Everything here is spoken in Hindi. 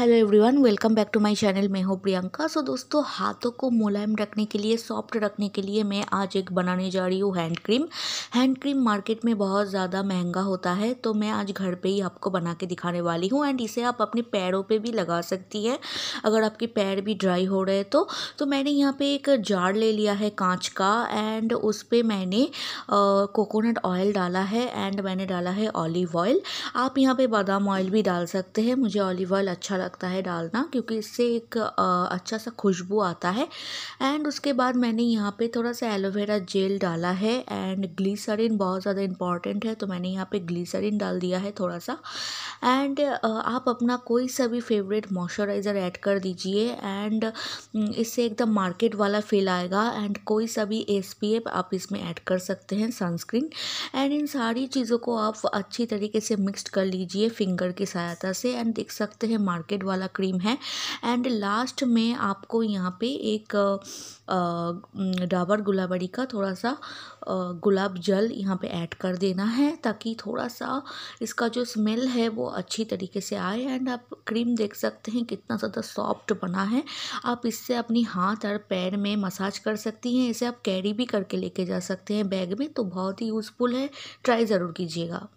hello everyone welcome back to my channel मैं हूँ प्रियंका सो दोस्तों हाथों को मुलायम रखने के लिए सॉफ्ट रखने के लिए मैं आज एक बनाने जा रही हूँ hand cream hand cream market में बहुत ज़्यादा महंगा होता है तो मैं आज घर पे ही आपको बना के दिखाने वाली हूँ एंड इसे आप अपने पैरों पे भी लगा सकती हैं अगर आपके पैर भी ड्राई हो रहे तो तो मैंने यहाँ पर एक जार ले लिया है कांच का एंड उस पर मैंने कोकोनट ऑयल डाला है एंड मैंने डाला है ऑलिव ऑयल आप यहाँ पर बादाम ऑयल भी डाल सकते हैं मुझे ऑलिव ऑयल अच्छा लगता है डालना क्योंकि इससे एक अच्छा सा खुशबू आता है एंड उसके बाद मैंने यहाँ पे थोड़ा सा एलोवेरा जेल डाला है एंड ग्लीसरीन बहुत ज़्यादा इंपॉर्टेंट है तो मैंने यहाँ पे ग्लीसरीन डाल दिया है थोड़ा सा एंड आप अपना कोई सा भी फेवरेट मॉइस्चराइज़र ऐड कर दीजिए एंड इससे एकदम मार्केट वाला फील आएगा एंड कोई सा भी एस आप इसमें ऐड कर सकते हैं सनस्क्रीन एंड इन सारी चीज़ों को आप अच्छी तरीके से मिक्स कर लीजिए फिंगर की सहायता से एंड देख सकते हैं मार्केट लिक्विड वाला क्रीम है एंड लास्ट में आपको यहाँ पे एक डाबर गुलाबड़ी का थोड़ा सा गुलाब जल यहाँ पे ऐड कर देना है ताकि थोड़ा सा इसका जो स्मेल है वो अच्छी तरीके से आए एंड आप क्रीम देख सकते हैं कितना ज़्यादा सॉफ्ट बना है आप इससे अपनी हाथ और पैर में मसाज कर सकती हैं इसे आप कैरी भी करके लेके जा सकते हैं बैग में तो बहुत ही यूज़फुल है ट्राई ज़रूर कीजिएगा